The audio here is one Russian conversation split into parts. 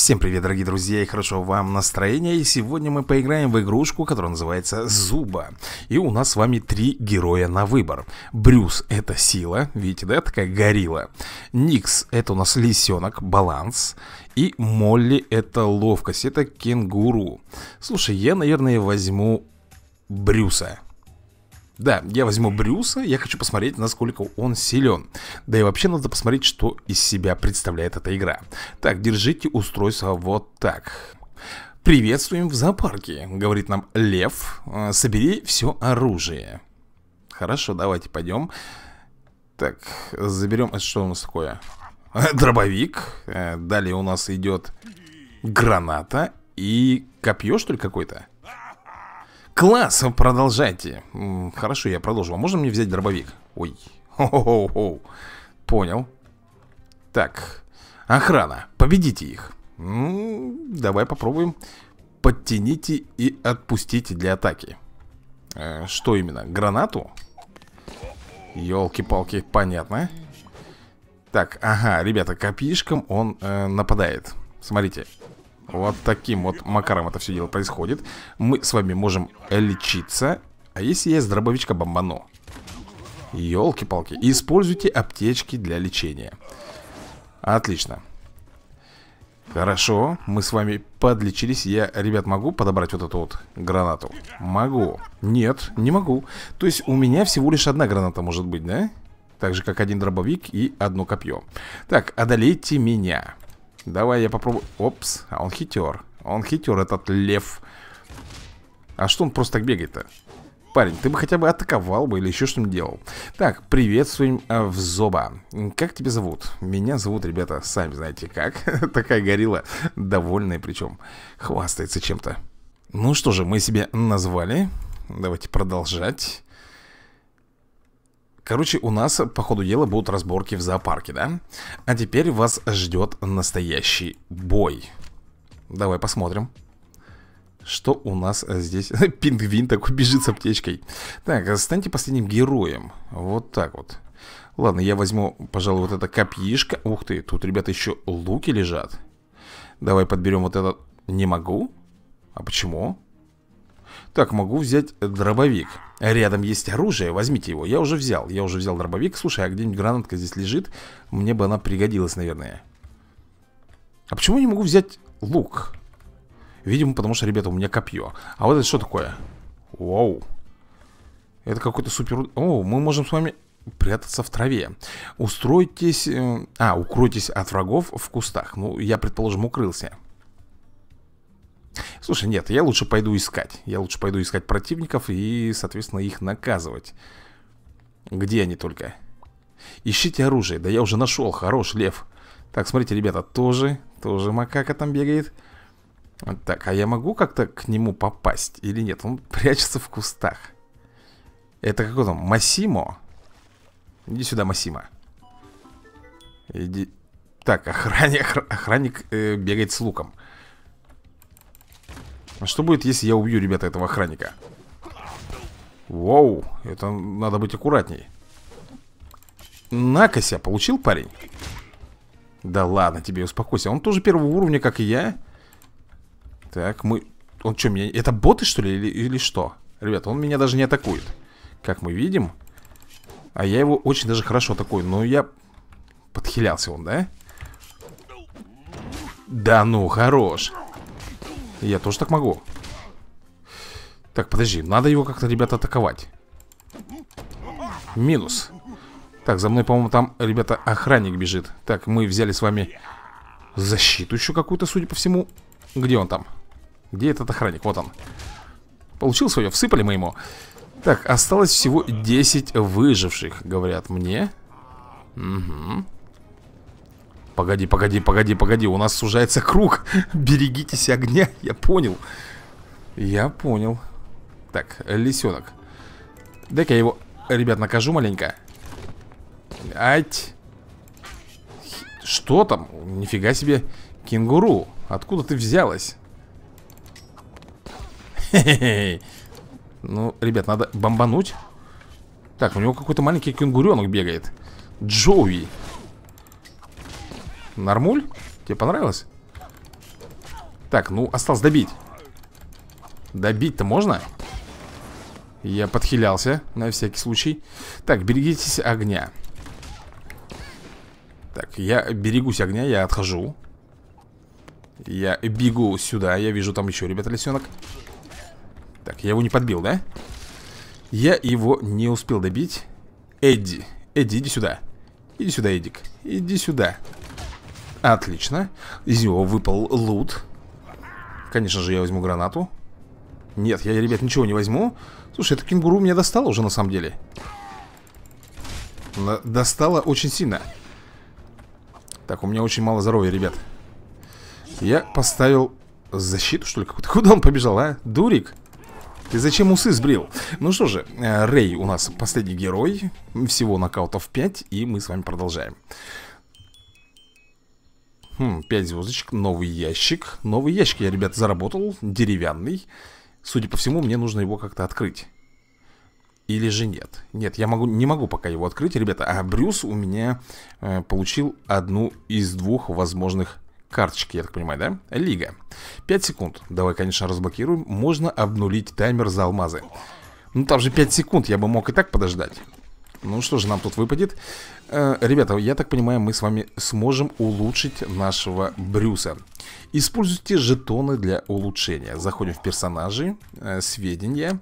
Всем привет, дорогие друзья, и хорошо вам настроения. И сегодня мы поиграем в игрушку, которая называется Зуба. И у нас с вами три героя на выбор. Брюс — это сила, видите, да, такая горилла. Никс — это у нас лисенок, баланс. И Молли — это ловкость, это кенгуру. Слушай, я, наверное, возьму Брюса. Да, я возьму Брюса, я хочу посмотреть, насколько он силен. Да и вообще надо посмотреть, что из себя представляет эта игра. Так, держите устройство вот так. «Приветствуем в зоопарке», — говорит нам Лев. «Э, «Собери все оружие». Хорошо, давайте пойдем. Так, заберем... Это что у нас такое? Э, дробовик. Э, далее у нас идет граната и копье, что ли, какое-то? Класс, продолжайте. Хорошо, я продолжу. А можно мне взять дробовик? Ой. Хо-хо-хо. Понял. Так. Охрана. Победите их. давай попробуем. Подтяните и отпустите для атаки. Э, что именно? Гранату? Елки-палки, понятно. Так, ага, ребята, копьишком он э, нападает. Смотрите. Вот таким вот макаром это все дело происходит Мы с вами можем лечиться А если я из дробовичка бомбану? Елки-палки Используйте аптечки для лечения Отлично Хорошо, мы с вами подлечились Я, ребят, могу подобрать вот эту вот гранату? Могу Нет, не могу То есть у меня всего лишь одна граната может быть, да? Так же, как один дробовик и одно копье Так, одолейте меня Давай я попробую. Опс, а он хитер. Он хитер, этот лев. А что он просто так бегает-то? Парень, ты бы хотя бы атаковал бы или еще что-нибудь делал. Так, приветствуем э, в Зоба. Как тебя зовут? Меня зовут, ребята, сами знаете как. Такая горилла, довольная причем. Хвастается чем-то. Ну что же, мы себе назвали. Давайте продолжать. Короче, у нас по ходу дела будут разборки в зоопарке, да? А теперь вас ждет настоящий бой. Давай посмотрим. Что у нас здесь? Пингвин такой бежит с аптечкой. Так, станьте последним героем. Вот так вот. Ладно, я возьму, пожалуй, вот это копьишко. Ух ты, тут, ребята, еще луки лежат. Давай подберем вот этот. Не могу. А почему? Так, могу взять дробовик Рядом есть оружие, возьмите его Я уже взял, я уже взял дробовик Слушай, а где-нибудь гранатка здесь лежит? Мне бы она пригодилась, наверное А почему я не могу взять лук? Видимо, потому что, ребята, у меня копье А вот это что такое? Вау Это какой-то супер... О, мы можем с вами прятаться в траве. Устройтесь... Э, а, укройтесь от врагов в кустах. Ну, я, предположим, укрылся. Слушай, нет, я лучше пойду искать. Я лучше пойду искать противников и, соответственно, их наказывать. Где они только? Ищите оружие. Да я уже нашел. Хорош, лев. Так, смотрите, ребята, тоже, тоже макака там бегает. Так, а я могу как-то к нему попасть или нет? Он прячется в кустах. Это какой там? Масимо? Иди сюда, Масима. Иди... Так, охранник, охранник э, бегает с луком. А что будет, если я убью, ребята, этого охранника? Воу, это надо быть аккуратней Накося получил парень? Да ладно тебе, успокойся Он тоже первого уровня, как и я Так, мы... Он что, меня... Это боты, что ли, или, или что? Ребята, он меня даже не атакует Как мы видим А я его очень даже хорошо атакую Но я... Подхилялся он, да? Да ну, хорош я тоже так могу Так, подожди, надо его как-то, ребята, атаковать Минус Так, за мной, по-моему, там, ребята, охранник бежит Так, мы взяли с вами защиту еще какую-то, судя по всему Где он там? Где этот охранник? Вот он Получил свое, всыпали мы ему Так, осталось всего 10 выживших, говорят мне Угу Погоди, погоди, погоди, погоди, у нас сужается круг Берегитесь огня, я понял Я понял Так, лисенок Дай-ка я его, ребят, накажу маленько Ать Что там? Нифига себе Кенгуру, откуда ты взялась? Хе-хе-хе Ну, ребят, надо бомбануть Так, у него какой-то маленький кенгуренок бегает Джоуи Нормуль? Тебе понравилось? Так, ну, осталось добить Добить-то можно? Я подхилялся, на всякий случай Так, берегитесь огня Так, я берегусь огня, я отхожу Я бегу сюда, я вижу там еще, ребята, лисенок Так, я его не подбил, да? Я его не успел добить Эдди, Эдди, иди сюда Иди сюда, Эдик, иди сюда Отлично. Из него выпал лут. Конечно же, я возьму гранату. Нет, я, ребят, ничего не возьму. Слушай, это кенгуру меня достало уже на самом деле. Достало очень сильно. Так, у меня очень мало здоровья, ребят. Я поставил защиту, что ли, какую-то. Куда он побежал, а? Дурик. Ты зачем усы сбрил? Ну что же, э, Рэй у нас последний герой. Всего нокаутов 5, и мы с вами продолжаем. Хм, 5 звездочек, новый ящик Новый ящик я, ребят, заработал Деревянный Судя по всему, мне нужно его как-то открыть Или же нет Нет, я могу, не могу пока его открыть, ребята А Брюс у меня э, получил одну из двух возможных карточек, я так понимаю, да? Лига 5 секунд, давай, конечно, разблокируем Можно обнулить таймер за алмазы Ну там же 5 секунд, я бы мог и так подождать ну что же нам тут выпадет? Э, ребята, я так понимаю, мы с вами сможем улучшить нашего Брюса. Используйте жетоны для улучшения. Заходим в персонажи, э, сведения.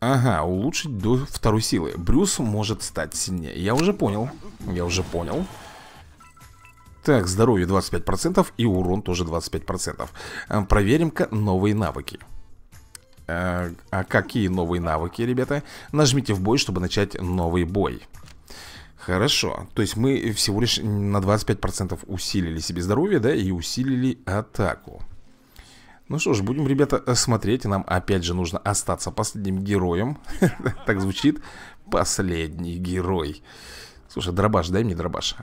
Ага, улучшить до второй силы. Брюс может стать сильнее. Я уже понял, я уже понял. Так, здоровье 25% и урон тоже 25%. Э, проверим-ка новые навыки. Э, а, какие новые навыки, ребята? Нажмите в бой, чтобы начать новый бой. Хорошо, то есть мы всего лишь на 25% усилили себе здоровье, да, и усилили атаку ну что ж, будем, ребята, смотреть Нам опять же нужно остаться последним героем Так звучит Последний герой Слушай, дробаш, дай мне дробаш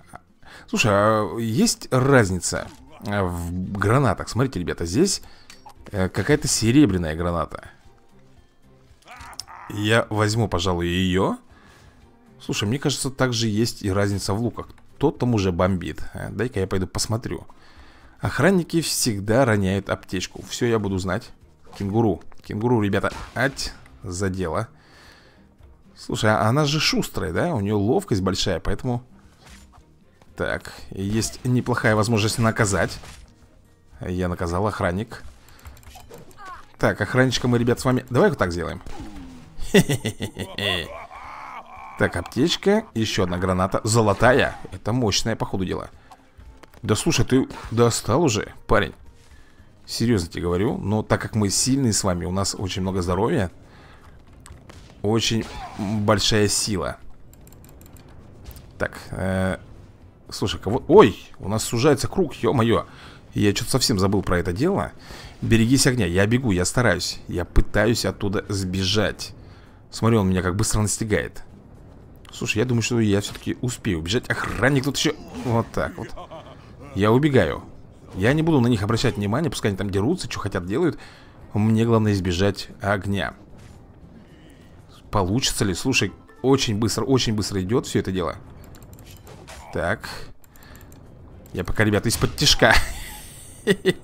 Слушай, а есть разница В гранатах Смотрите, ребята, здесь Э, какая-то серебряная граната Я возьму, пожалуй, ее Слушай, мне кажется, также есть и разница в луках Тот там уже бомбит? Э, дай-ка я пойду посмотрю Охранники всегда роняют аптечку Все я буду знать Кенгуру, кенгуру, ребята, ать, задела Слушай, а она же шустрая, да? У нее ловкость большая, поэтому Так, есть неплохая возможность наказать Я наказал охранник так, охранничка мы, ребят, с вами... Давай вот так сделаем. Так, аптечка. Еще одна граната. Золотая. Это мощная, походу дело. Да слушай, ты достал уже, парень. Серьезно тебе говорю. Но так как мы сильные с вами, у нас очень много здоровья. Очень большая сила. Так, э, слушай, кого... Ой, у нас сужается круг, ё-моё. Я что-то совсем забыл про это дело. Берегись огня. Я бегу, я стараюсь. Я пытаюсь оттуда сбежать. Смотри, он меня как быстро настигает. Слушай, я думаю, что я все-таки успею убежать. Охранник тут еще... Вот так вот. Я убегаю. Я не буду на них обращать внимание, пускай они там дерутся, что хотят делают. Мне главное избежать огня. Получится ли? Слушай, очень быстро, очень быстро идет все это дело. Так. Я пока, ребята, из-под тяжка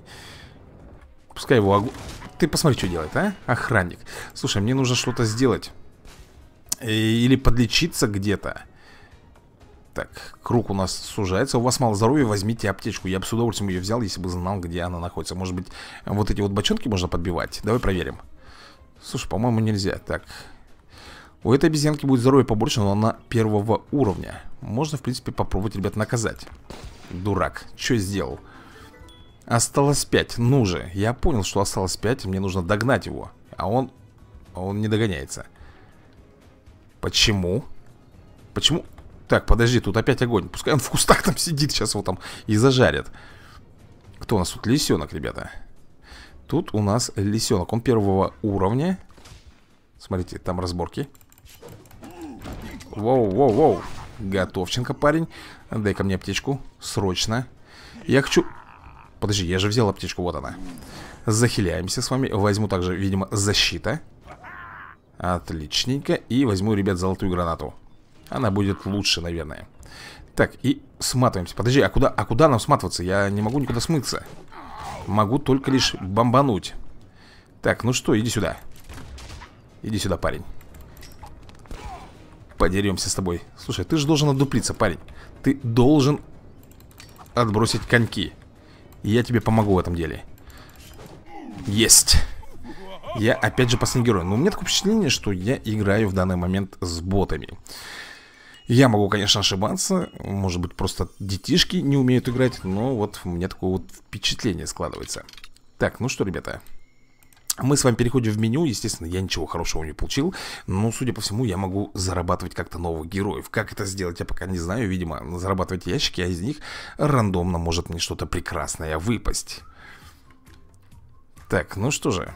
Пускай его... Огу... Ты посмотри, что делает, а? Охранник. Слушай, мне нужно что-то сделать. Э, или подлечиться где-то. Так, круг у нас сужается. У вас мало здоровья, возьмите аптечку. Я бы с удовольствием ее взял, если бы знал, где она находится. Может быть, вот эти вот бочонки можно подбивать? Давай проверим. Слушай, по-моему, нельзя. Так. У этой обезьянки будет здоровье побольше, но она первого уровня. Можно, в принципе, попробовать, ребят, наказать. Дурак. Что сделал? Осталось 5, ну же Я понял, что осталось 5, мне нужно догнать его А он... он не догоняется Почему? Почему? Так, подожди, тут опять огонь Пускай он в кустах там сидит, сейчас его там и зажарят Кто у нас тут? Лисенок, ребята Тут у нас лисенок, он первого уровня Смотрите, там разборки Воу-воу-воу Готовченко, парень Дай ко мне аптечку, срочно Я хочу... Подожди, я же взял аптечку, вот она Захиляемся с вами Возьму также, видимо, защита Отличненько И возьму, ребят, золотую гранату Она будет лучше, наверное Так, и сматываемся Подожди, а куда, а куда нам сматываться? Я не могу никуда смыться Могу только лишь бомбануть Так, ну что, иди сюда Иди сюда, парень Подеремся с тобой Слушай, ты же должен отдуплиться, парень Ты должен отбросить коньки и я тебе помогу в этом деле Есть Я опять же последний герой Но у меня такое впечатление, что я играю в данный момент с ботами я могу, конечно, ошибаться, может быть, просто детишки не умеют играть, но вот у меня такое вот впечатление складывается. Так, ну что, ребята, мы с вами переходим в меню, естественно, я ничего хорошего не получил, но, судя по всему, я могу зарабатывать как-то новых героев. Как это сделать, я пока не знаю, видимо, зарабатывать ящики, а из них рандомно может мне что-то прекрасное выпасть. Так, ну что же,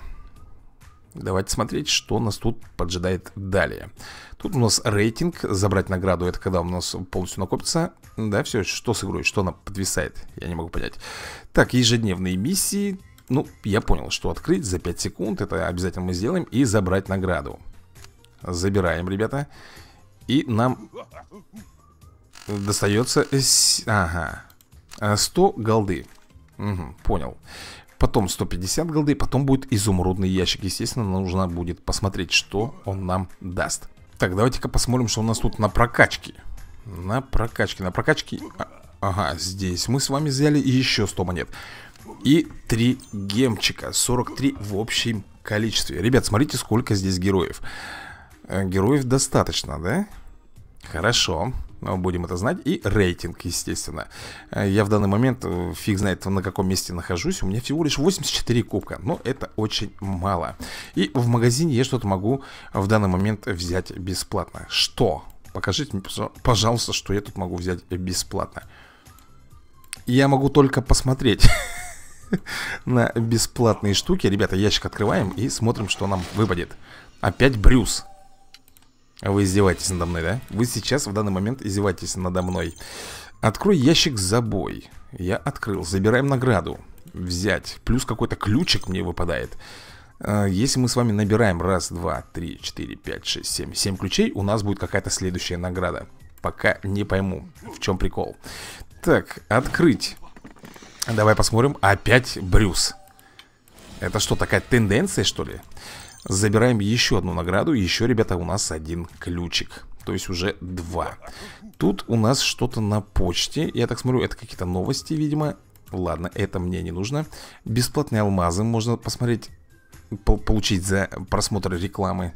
давайте смотреть, что нас тут поджидает далее. Тут у нас рейтинг, забрать награду, это когда у нас полностью накопится. Да, все, что с игрой, что она подвисает, я не могу понять. Так, ежедневные миссии, ну, я понял, что открыть за 5 секунд Это обязательно мы сделаем И забрать награду Забираем, ребята И нам достается... Ага 100 э, голды угу, Понял Потом 150 голды, потом будет изумрудный ящик Естественно, нужно будет посмотреть, что он нам даст Так, давайте-ка посмотрим, что у нас тут на прокачке На прокачке, на прокачке а, Ага, здесь мы с вами взяли еще 100 монет и 3 гемчика 43 в общем количестве Ребят, смотрите, сколько здесь героев э, Героев достаточно, да? Хорошо Будем это знать И рейтинг, естественно э, Я в данный момент э, фиг знает на каком месте нахожусь У меня всего лишь 84 кубка Но это очень мало И в магазине я что-то могу в данный момент взять бесплатно Что? Покажите мне, пожалуйста, что я тут могу взять бесплатно я могу только посмотреть на бесплатные штуки Ребята, ящик открываем и смотрим, что нам выпадет Опять Брюс Вы издеваетесь надо мной, да? Вы сейчас в данный момент издеваетесь надо мной Открой ящик с забой Я открыл, забираем награду Взять, плюс какой-то ключик мне выпадает а, если мы с вами набираем раз, два, три, четыре, пять, шесть, семь, семь ключей, у нас будет какая-то следующая награда. Пока не пойму, в чем прикол. Так, открыть. Давай посмотрим. Опять Брюс. Это что, такая тенденция, что ли? Забираем еще одну награду. Еще, ребята, у нас один ключик. То есть уже два. Тут у нас что-то на почте. Я так смотрю, это какие-то новости, видимо. Ладно, это мне не нужно. Бесплатные алмазы можно посмотреть, по получить за просмотр рекламы.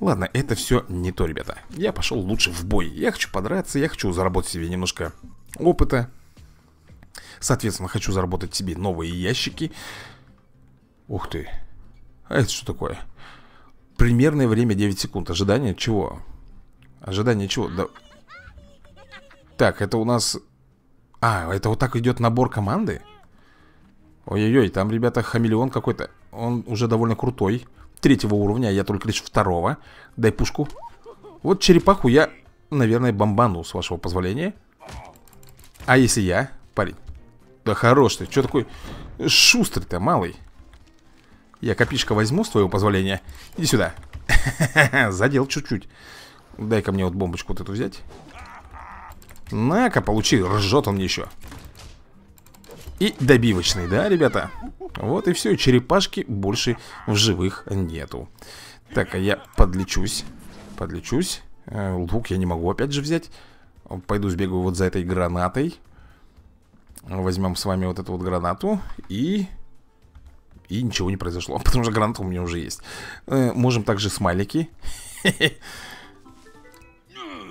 Ладно, это все не то, ребята. Я пошел лучше в бой. Я хочу подраться, я хочу заработать себе немножко опыта. Соответственно, хочу заработать себе новые ящики. Ух ты. А это что такое? Примерное время 9 секунд. Ожидание чего? Ожидание чего? Да... Так, это у нас... А, это вот так идет набор команды? Ой-ой-ой, там, ребята, хамелеон какой-то. Он уже довольно крутой. Третьего уровня, а я только лишь второго. Дай пушку. Вот черепаху я, наверное, бомбану, с вашего позволения. А если я, парень? Да хорош ты, что такой шустрый-то, малый? Я копишка возьму, с твоего позволения Иди сюда Задел чуть-чуть Дай-ка мне вот бомбочку вот эту взять На-ка, получи, ржет он мне еще И добивочный, да, ребята? Вот и все, черепашки больше в живых нету Так, а я подлечусь Подлечусь э, Лук я не могу опять же взять Пойду сбегаю вот за этой гранатой Возьмем с вами вот эту вот гранату И... И ничего не произошло Потому что граната у меня уже есть э, Можем также смайлики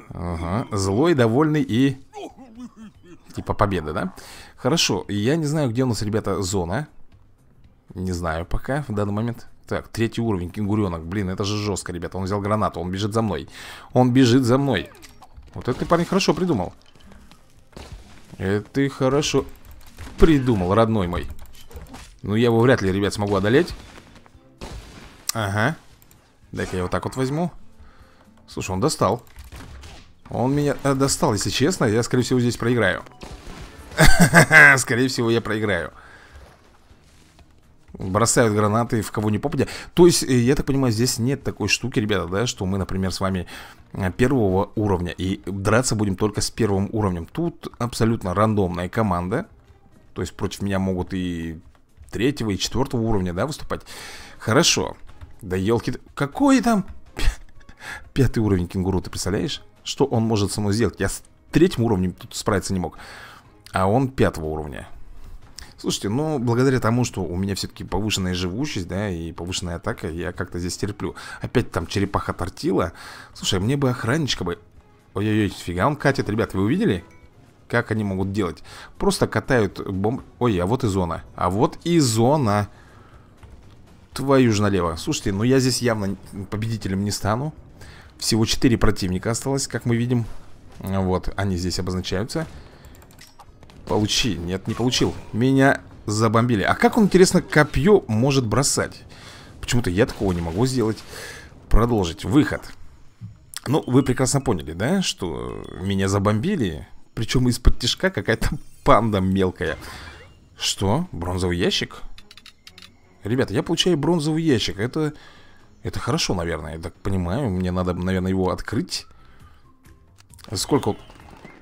Ага, злой, довольный и... Типа победа, да? Хорошо, я не знаю, где у нас, ребята, зона Не знаю пока, в данный момент Так, третий уровень, кенгуренок Блин, это же жестко, ребята Он взял гранату, он бежит за мной Он бежит за мной Вот этот парень, хорошо придумал это ты хорошо придумал, родной мой. Ну, я его вряд ли, ребят, смогу одолеть. Ага. Дай-ка я вот так вот возьму. Слушай, он достал. Он меня э, достал, если честно. Я, скорее всего, здесь проиграю. Скорее всего, я проиграю. Бросают гранаты в кого не попадя. То есть, э, я так понимаю, здесь нет такой штуки, ребята, да, что мы, например, с вами Э, первого уровня И драться будем только с первым уровнем Тут абсолютно рандомная команда То есть против меня могут и третьего, и четвертого уровня, да, выступать Хорошо Да елки, какой там пятый уровень кенгуру, ты представляешь? Что он может со мной сделать? Я с третьим уровнем тут справиться не мог А он пятого уровня Слушайте, ну, благодаря тому, что у меня все-таки повышенная живучесть, да, и повышенная атака, я как-то здесь терплю. Опять там черепаха тортила. Слушай, а мне бы охранничка бы... Ой-ой-ой, фига он катит, ребят, вы увидели? Как они могут делать? Просто катают бомб... Ой, а вот и зона. А вот и зона. Твою ж налево. Слушайте, ну я здесь явно победителем не стану. Всего 4 противника осталось, как мы видим. Вот, они здесь обозначаются. Получи. Нет, не получил. Меня забомбили. А как он, интересно, копье может бросать? Почему-то я такого не могу сделать. Продолжить. Выход. Ну, вы прекрасно поняли, да, что меня забомбили. Причем из-под тяжка какая-то панда мелкая. Что? Бронзовый ящик? Ребята, я получаю бронзовый ящик. Это... Это хорошо, наверное, я так понимаю. Мне надо, наверное, его открыть. Сколько?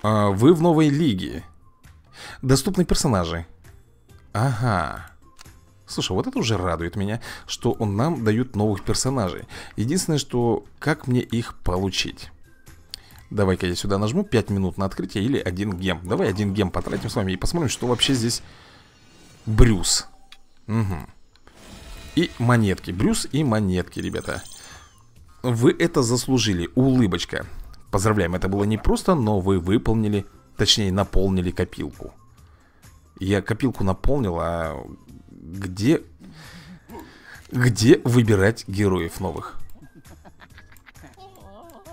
А, вы в новой лиге. Доступны персонажи. Ага. Слушай, вот это уже радует меня, что он нам дают новых персонажей. Единственное, что как мне их получить? Давай-ка я сюда нажму 5 минут на открытие или один гем. Давай один гем потратим с вами и посмотрим, что вообще здесь Брюс. Угу. И монетки. Брюс и монетки, ребята. Вы это заслужили. Улыбочка. Поздравляем, это было непросто, но вы выполнили Точнее, наполнили копилку. Я копилку наполнил, а где... Где выбирать героев новых?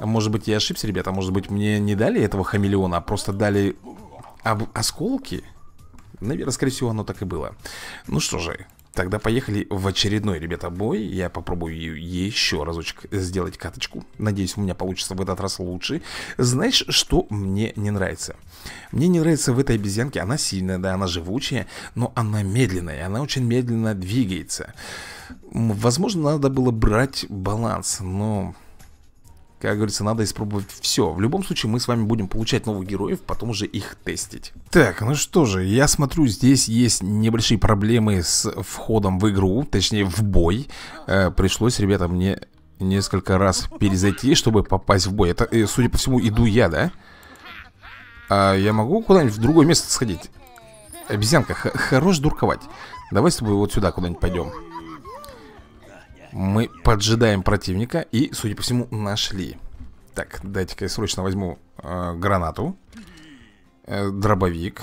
А может быть, я ошибся, ребята? Может быть, мне не дали этого хамелеона, а просто дали об... осколки? Наверное, скорее всего, оно так и было. Ну что же, Тогда поехали в очередной, ребята, бой Я попробую еще разочек сделать каточку Надеюсь, у меня получится в этот раз лучше Знаешь, что мне не нравится? Мне не нравится в этой обезьянке Она сильная, да, она живучая Но она медленная, она очень медленно двигается Возможно, надо было брать баланс Но... Как говорится, надо испробовать все. В любом случае, мы с вами будем получать новых героев, потом уже их тестить. Так, ну что же, я смотрю, здесь есть небольшие проблемы с входом в игру, точнее в бой. Э, пришлось, ребята, мне несколько раз перезайти, чтобы попасть в бой. Это, э, судя по всему, иду я, да? А я могу куда-нибудь в другое место сходить? Обезьянка, хорош дурковать. Давай с тобой вот сюда куда-нибудь пойдем. Мы поджидаем противника и, судя по всему, нашли Так, дайте-ка я срочно возьму э, гранату э, Дробовик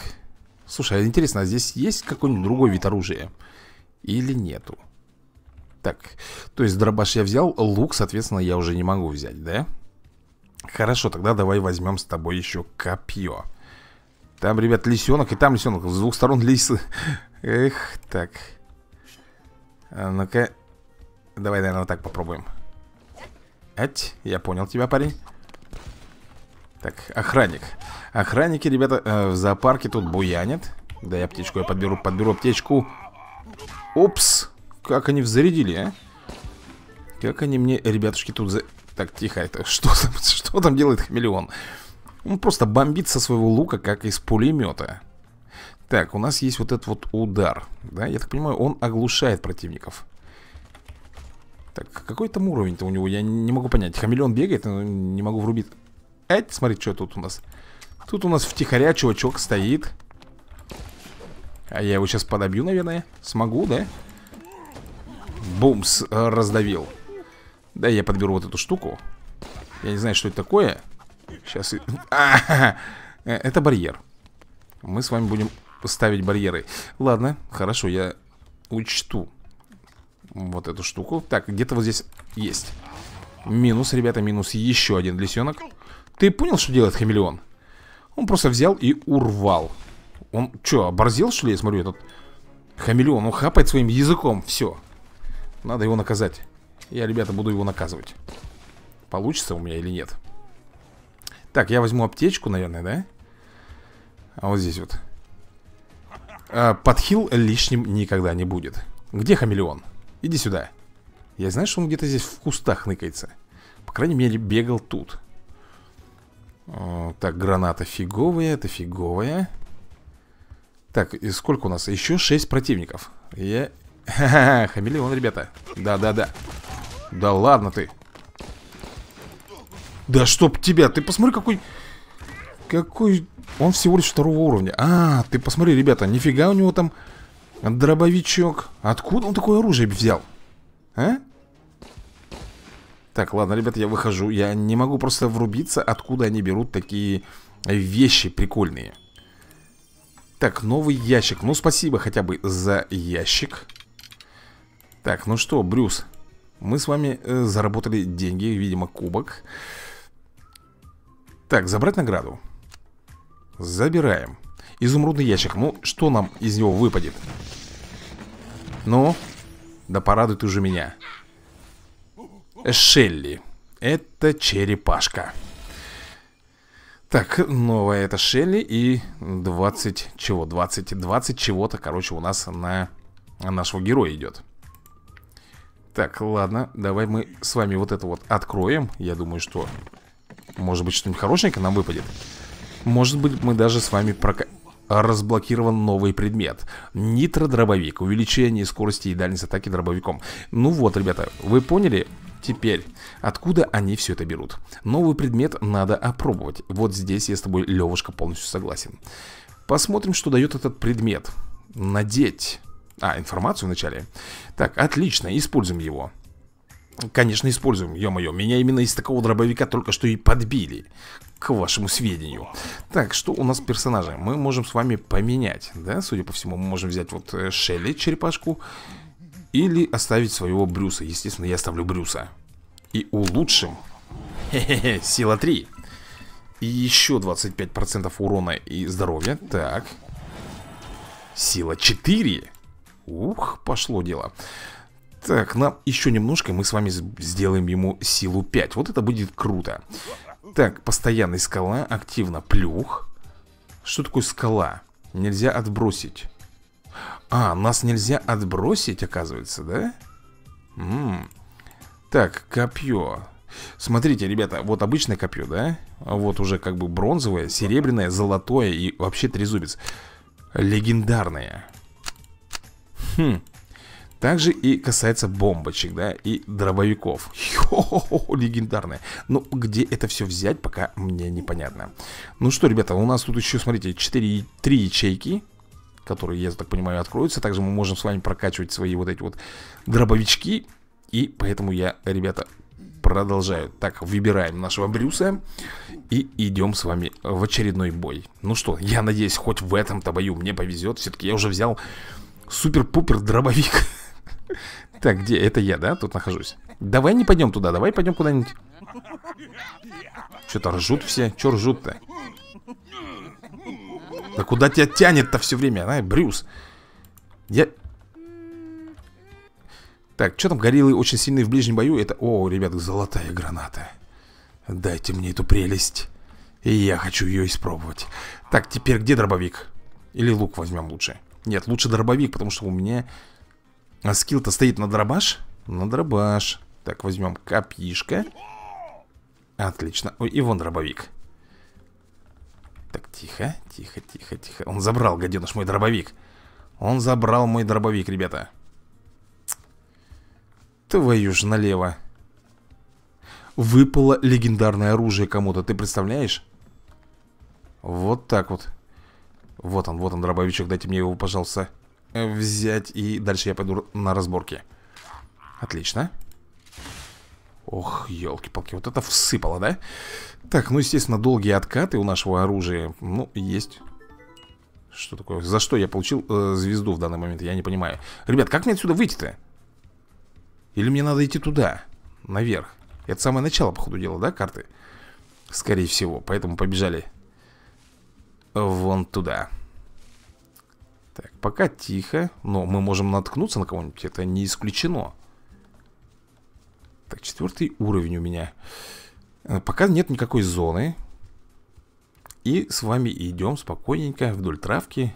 Слушай, а интересно, а здесь есть какой-нибудь другой вид оружия? Или нету? Так, то есть дробаш я взял, лук, соответственно, я уже не могу взять, да? Хорошо, тогда давай возьмем с тобой еще копье Там, ребят, лисенок и там лисенок С двух сторон лисы Эх, так а Ну-ка, Давай, наверное, вот так попробуем. Ать, я понял тебя, парень. Так, охранник. Охранники, ребята, э, в зоопарке тут буянят. Да, я птичку я подберу, подберу аптечку. Упс! Как они взарядили, а? Как они мне, ребятушки, тут за... Так, тихо, это что там, что там делает хамелеон? Он просто бомбит со своего лука, как из пулемета. Так, у нас есть вот этот вот удар. Да, я так понимаю, он оглушает противников. Так, какой там уровень-то у него? Я не могу понять. Хамелеон бегает, но не могу врубить. Эй, смотри, что тут у нас. Тут у нас втихаря чувачок стоит. А я его сейчас подобью, наверное. Смогу, да? Бумс, э, раздавил. Да, я подберу вот эту штуку. Я не знаю, что это такое. Сейчас... Э, это барьер. Мы с вами будем ставить барьеры. Ладно, хорошо, я учту вот эту штуку Так, где-то вот здесь есть Минус, ребята, минус еще один лисенок Ты понял, что делает хамелеон? Он просто взял и урвал Он что, оборзел, что ли? Я смотрю, этот хамелеон Он хапает своим языком, все Надо его наказать Я, ребята, буду его наказывать Получится у меня или нет? Так, я возьму аптечку, наверное, да? А вот здесь вот а, Подхил лишним никогда не будет Где хамелеон? Иди сюда. Я знаю, что он где-то здесь в кустах ныкается. По крайней мере, бегал тут. О, так, граната фиговая, это фиговая. Так, и сколько у нас? Еще 6 противников. Я... Ха-ха-ха, хамелеон, ребята. Да-да-да. Да ладно ты. Да чтоб тебя, ты посмотри какой... Какой... Он всего лишь второго уровня. А, ты посмотри, ребята, нифига у него там... Дробовичок. Откуда он такое оружие взял? А? Так, ладно, ребята, я выхожу. Я не могу просто врубиться, откуда они берут такие вещи прикольные. Так, новый ящик. Ну, спасибо хотя бы за ящик. Так, ну что, Брюс, мы с вами э, заработали деньги, видимо, кубок. Так, забрать награду. Забираем. Изумрудный ящик. Ну, что нам из него выпадет? Ну? Да порадует уже меня. Шелли. Это черепашка. Так, новая это Шелли и 20 чего? 20, 20 чего-то, короче, у нас на нашего героя идет. Так, ладно, давай мы с вами вот это вот откроем. Я думаю, что, может быть, что-нибудь хорошенькое нам выпадет. Может быть, мы даже с вами прока разблокирован новый предмет. Нитро-дробовик. Увеличение скорости и дальность атаки дробовиком. Ну вот, ребята, вы поняли? Теперь, откуда они все это берут? Новый предмет надо опробовать. Вот здесь я с тобой, Левушка, полностью согласен. Посмотрим, что дает этот предмет. Надеть. А, информацию вначале. Так, отлично, используем его. Конечно, используем, ё-моё Меня именно из такого дробовика только что и подбили К вашему сведению Так, что у нас персонажи? Мы можем с вами поменять, да? Судя по всему, мы можем взять вот э, Шелли, черепашку Или оставить своего Брюса Естественно, я оставлю Брюса И улучшим Хе-хе-хе, сила 3 И еще 25% урона и здоровья Так Сила 4 Ух, пошло дело так, э, нам еще немножко, мы с вами сделаем ему силу 5. Вот это будет круто. Так, постоянный скала, активно плюх. Что такое скала? Нельзя отбросить. А, нас нельзя отбросить, оказывается, да? М -м. Так, копье. Смотрите, ребята, вот обычное копье, да? Вот уже как бы бронзовое, серебряное, золотое и вообще трезубец. Легендарное. Хм. Также и касается бомбочек, да, и дробовиков Хо-хо-хо, легендарное Ну, где это все взять, пока мне непонятно Ну что, ребята, у нас тут еще, смотрите, 4, 3 ячейки Которые, я так понимаю, откроются Также мы можем с вами прокачивать свои вот эти вот дробовички И поэтому я, ребята, продолжаю Так, выбираем нашего Брюса И идем с вами в очередной бой Ну что, я надеюсь, хоть в этом-то бою мне повезет Все-таки я уже взял супер-пупер дробовик Так, где? Это я, да? Тут нахожусь. Давай не пойдем туда, давай пойдем куда-нибудь. Что-то ржут все. Че ржут-то? Да куда тебя тянет-то все время? Ай, Брюс. Я... Так, что там гориллы очень сильные в ближнем бою? Это... О, ребят, золотая граната. Дайте мне эту прелесть. И я хочу ее испробовать. Так, теперь где дробовик? Или лук возьмем лучше? Нет, лучше дробовик, потому что у меня а скилл-то стоит на дробаш? На дробаш. Так, возьмем копьишко. Отлично. Ой, и вон дробовик. Так, тихо, тихо, тихо, тихо. Он забрал, гаденыш, мой дробовик. Он забрал мой дробовик, ребята. Твою ж налево. Выпало легендарное оружие кому-то, ты представляешь? Вот так вот. Вот он, вот он, дробовичок, дайте мне его, пожалуйста. Э, взять И дальше я пойду на разборки Отлично Ох, елки-палки, вот это всыпало, да? Так, ну, естественно, долгие откаты у нашего оружия Ну, есть Что такое? За что я получил э, звезду в данный момент? Я не понимаю Ребят, как мне отсюда выйти-то? Или мне надо идти туда? Наверх Это самое начало, по ходу дела, да, карты? Скорее всего, поэтому побежали Вон туда так, пока тихо. Но мы можем наткнуться на кого-нибудь. Это не исключено. Так, четвертый уровень у меня. Э, пока нет никакой зоны. И с вами идем спокойненько вдоль травки.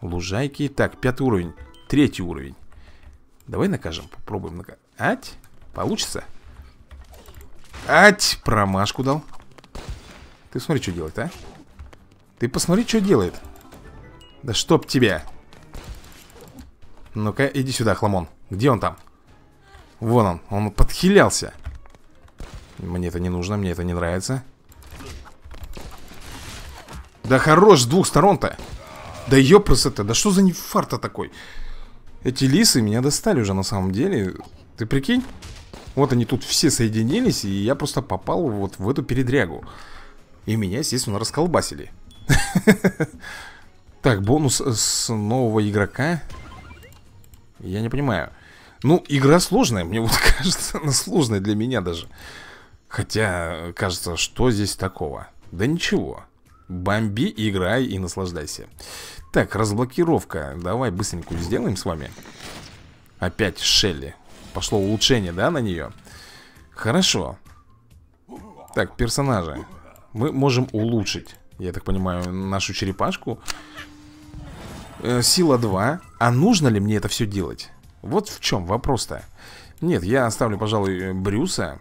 Лужайки. Так, пятый уровень. Третий уровень. Давай накажем. Попробуем накажем. Ать. Получится? Ать. Промашку дал. Ты смотри, что делает, а. Ты посмотри, что делает. Да чтоб тебя! Ну-ка, иди сюда, хламон. Где он там? Вон он, он подхилялся. Мне это не нужно, мне это не нравится. Да хорош с двух сторон-то. Да ёпрсота, да что за нефарта такой? Эти лисы меня достали уже на самом деле. Ты прикинь? Вот они тут все соединились, и я просто попал вот в эту передрягу. И меня, естественно, расколбасили. Так, бонус э, с нового игрока Я не понимаю Ну, игра сложная, мне вот кажется Она сложная для меня даже Хотя, э, кажется, что здесь такого? Да ничего Бомби, играй и наслаждайся Так, разблокировка Давай быстренько сделаем с вами Опять Шелли Пошло улучшение, да, на нее? Хорошо Так, персонажи Мы можем улучшить я так понимаю, нашу черепашку Э, сила 2. А нужно ли мне это все делать? Вот в чем вопрос-то. Нет, я оставлю, пожалуй, э, Брюса.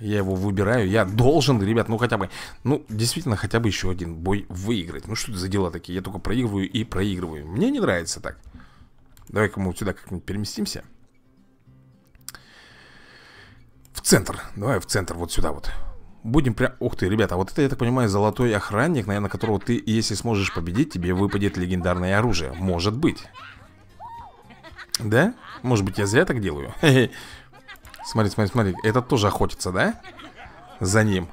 Я его выбираю. Я должен, ребят, ну хотя бы... Ну, действительно, хотя бы еще один бой выиграть. Ну, что это за дела такие? Я только проигрываю и проигрываю. Мне не нравится так. Давай-ка мы сюда как-нибудь переместимся. В центр. Давай в центр, вот сюда вот. Будем прям... Ух ты, ребята, вот это, я так понимаю, золотой охранник, наверное, которого ты, если сможешь победить, тебе выпадет легендарное оружие. Может быть. Да? Может быть, я зря так делаю? Смотри, смотри, смотри. Этот тоже охотится, да? За ним.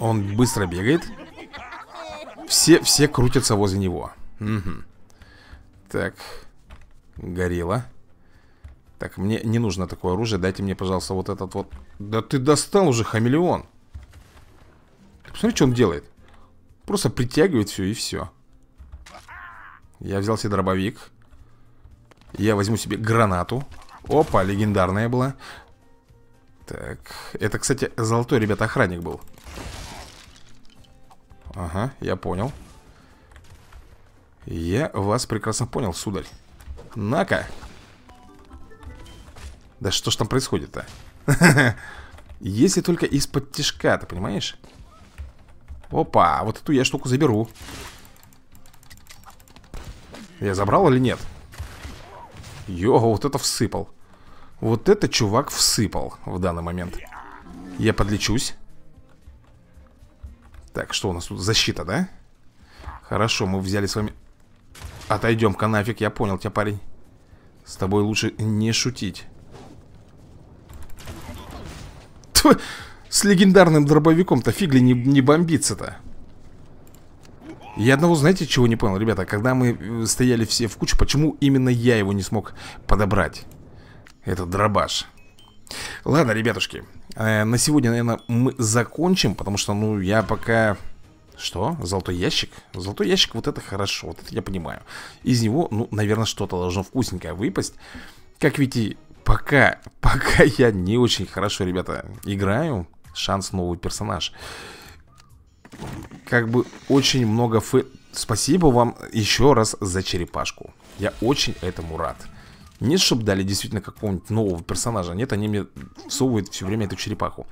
Он быстро бегает. Все, все крутятся возле него. Угу. Так. Горилла. Так, мне не нужно такое оружие Дайте мне, пожалуйста, вот этот вот Да ты достал уже, хамелеон ты Посмотри, что он делает Просто притягивает все и все Я взял себе дробовик Я возьму себе гранату Опа, легендарная была Так, это, кстати, золотой, ребята, охранник был Ага, я понял Я вас прекрасно понял, сударь На-ка да что ж там происходит-то? Если только из-под тишка, ты понимаешь? Опа, вот эту я штуку заберу Я забрал или нет? Йо, вот это всыпал Вот это чувак всыпал в данный момент Я подлечусь Так, что у нас тут? Защита, да? Хорошо, мы взяли с вами Отойдем-ка нафиг, я понял тебя, парень С тобой лучше не шутить Тьфу, с легендарным дробовиком-то фигли не, не бомбиться-то. Я одного, знаете, чего не понял, ребята? Когда мы э, стояли все в кучу, почему именно я его не смог подобрать? Этот дробаш. Ладно, ребятушки, э, на сегодня, наверное, мы закончим, потому что, ну, я пока... Что? Золотой ящик? Золотой ящик, вот это хорошо, вот это я понимаю. Из него, ну, наверное, что-то должно вкусненькое выпасть. Как видите, пока, пока я не очень хорошо, ребята, играю, шанс новый персонаж. Как бы очень много фэ... Спасибо вам еще раз за черепашку. Я очень этому рад. Нет, чтобы дали действительно какого-нибудь нового персонажа. Нет, они мне всовывают все время эту черепаху.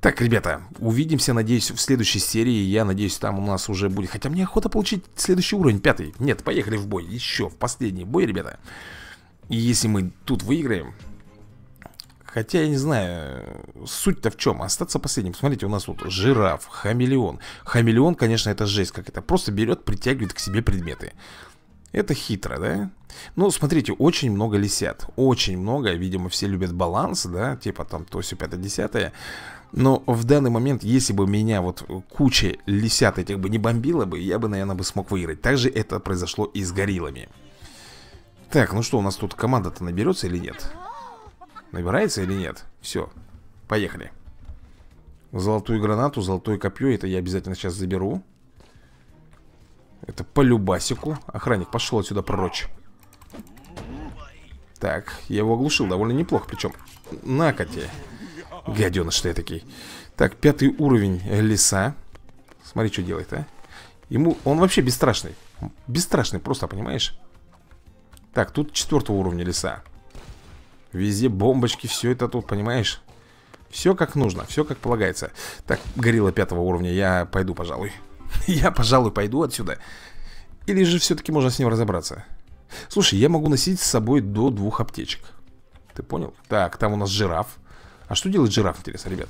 Так, ребята, увидимся, надеюсь, в следующей серии. Я надеюсь, там у нас уже будет... Хотя мне охота получить следующий уровень, пятый. Нет, поехали в бой. Еще в последний бой, ребята. И если мы тут выиграем, Хотя я не знаю, суть-то в чем? Остаться последним. Смотрите, у нас тут жираф, хамелеон. Хамелеон, конечно, это жесть как это. Просто берет, притягивает к себе предметы. Это хитро, да? Ну, смотрите, очень много лисят. Очень много. Видимо, все любят баланс, да? Типа там то все 5 10 Но в данный момент, если бы меня вот куча лисят этих бы не бомбила бы, я бы, наверное, бы смог выиграть. Также это произошло и с гориллами. Так, ну что, у нас тут команда-то наберется или нет? Набирается или нет? Все, поехали Золотую гранату, золотое копье Это я обязательно сейчас заберу Это по любасику Охранник, пошел отсюда прочь Так, я его оглушил довольно неплохо Причем на коте Гаденыш ты такой Так, пятый уровень леса Смотри, что делает, а Ему, он вообще бесстрашный Бесстрашный просто, понимаешь? Так, тут четвертого уровня леса Везде бомбочки, все это тут, понимаешь? Все как нужно, все как полагается Так, горилла пятого уровня, я пойду, пожалуй Я, пожалуй, пойду отсюда Или же все-таки можно с ним разобраться Слушай, я могу носить с собой до двух аптечек Ты понял? Так, там у нас жираф А что делает жираф, интересно, ребят?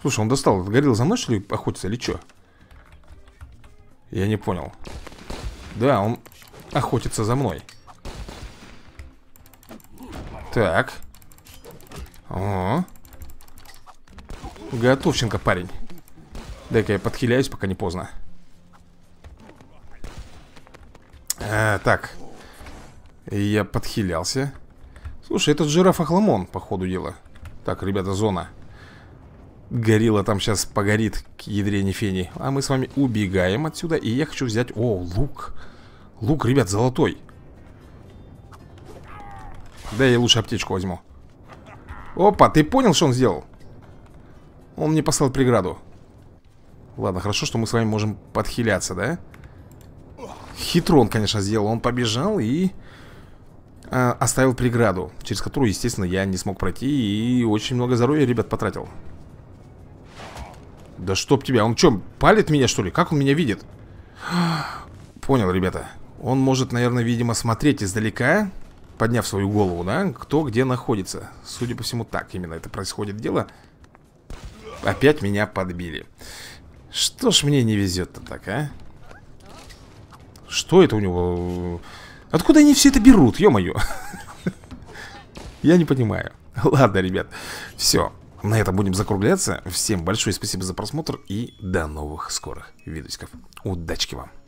Слушай, он достал, этот горилла за мной, что ли, охотится или что? Я не понял Да, он охотится за мной так. О. Готовченко, парень. Дай-ка я подхиляюсь, пока не поздно. А, так. Я подхилялся. Слушай, этот жираф охламон, по ходу дела. Так, ребята, зона. Горилла там сейчас погорит к ядрене фени. А мы с вами убегаем отсюда. И я хочу взять... О, лук. Лук, ребят, золотой. Да я лучше аптечку возьму. Опа, ты понял, что он сделал? Он мне послал преграду. Ладно, хорошо, что мы с вами можем подхиляться, да? Хитро он, конечно, сделал. Он побежал и э, оставил преграду, через которую, естественно, я не смог пройти и очень много здоровья, ребят, потратил. Да чтоб тебя, он что, палит меня, что ли? Как он меня видит? Понял, ребята. Он может, наверное, видимо, смотреть издалека подняв свою голову, да? Кто где находится. Судя по всему, так именно это происходит дело. Опять меня подбили. Что ж мне не везет-то так, а? Что это у него? Откуда они все это берут, ё-моё? Я не понимаю. Ладно, ребят, все. На этом будем закругляться. Всем большое спасибо за просмотр и до новых скорых видосиков. Удачки вам!